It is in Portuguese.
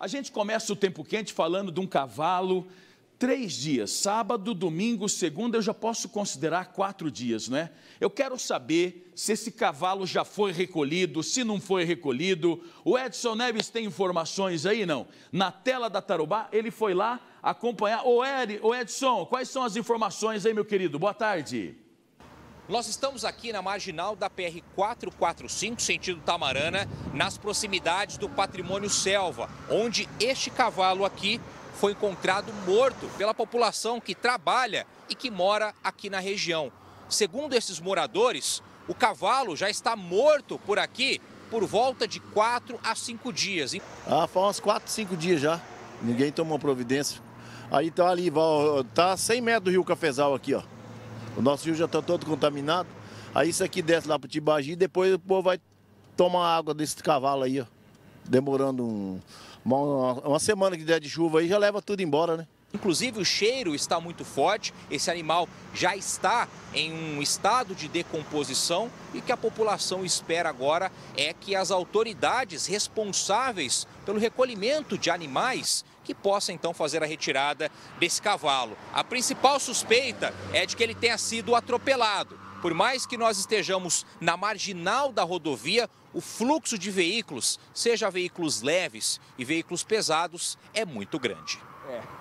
A gente começa o tempo quente falando de um cavalo. Três dias, sábado, domingo, segunda, eu já posso considerar quatro dias, não é? Eu quero saber se esse cavalo já foi recolhido, se não foi recolhido. O Edson Neves tem informações aí, não? Na tela da Tarubá, ele foi lá acompanhar. Ô, Edson, quais são as informações aí, meu querido? Boa tarde. Nós estamos aqui na marginal da PR 445, sentido Tamarana, nas proximidades do patrimônio Selva, onde este cavalo aqui foi encontrado morto pela população que trabalha e que mora aqui na região. Segundo esses moradores, o cavalo já está morto por aqui por volta de 4 a 5 dias. Ah, faz uns 4, 5 dias já. Ninguém tomou providência. Aí tá ali, tá 100 metros do Rio Cafezal aqui, ó. O nosso rio já está todo contaminado. Aí isso aqui desce lá para o Tibagi e depois o povo vai tomar água desse cavalo aí, ó. Demorando um, uma, uma semana que der de chuva aí, já leva tudo embora, né? Inclusive, o cheiro está muito forte. Esse animal já está em um estado de decomposição e que a população espera agora é que as autoridades responsáveis pelo recolhimento de animais que possa então fazer a retirada desse cavalo. A principal suspeita é de que ele tenha sido atropelado. Por mais que nós estejamos na marginal da rodovia, o fluxo de veículos, seja veículos leves e veículos pesados, é muito grande. É.